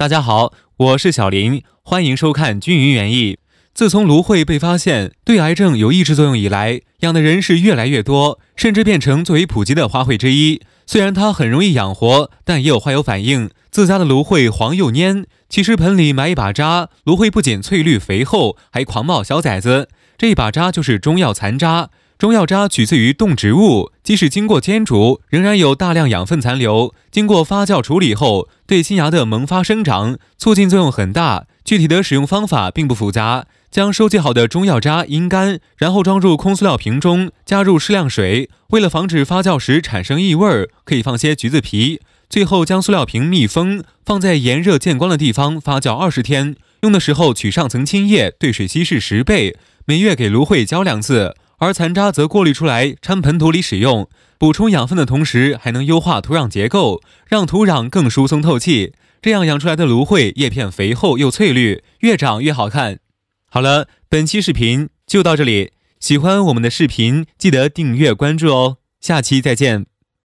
大家好，我是小林，欢迎收看《均匀园艺》。自从芦荟被发现对癌症有抑制作用以来，养的人是越来越多，甚至变成最为普及的花卉之一。虽然它很容易养活，但也有花友反映自家的芦荟黄又蔫。其实盆里埋一把渣，芦荟不仅翠绿肥厚，还狂冒小崽子。这一把渣就是中药残渣。中药渣取自于动植物，即使经过煎煮，仍然有大量养分残留。经过发酵处理后，对新芽的萌发生长促进作用很大。具体的使用方法并不复杂：将收集好的中药渣阴干，然后装入空塑料瓶中，加入适量水。为了防止发酵时产生异味，可以放些橘子皮。最后将塑料瓶密封，放在炎热见光的地方发酵二十天。用的时候取上层青叶，兑水稀释十倍，每月给芦荟浇两次。而残渣则过滤出来掺盆土里使用，补充养分的同时，还能优化土壤结构，让土壤更疏松透气。这样养出来的芦荟叶片肥厚又翠绿，越长越好看。好了，本期视频就到这里，喜欢我们的视频记得订阅关注哦，下期再见。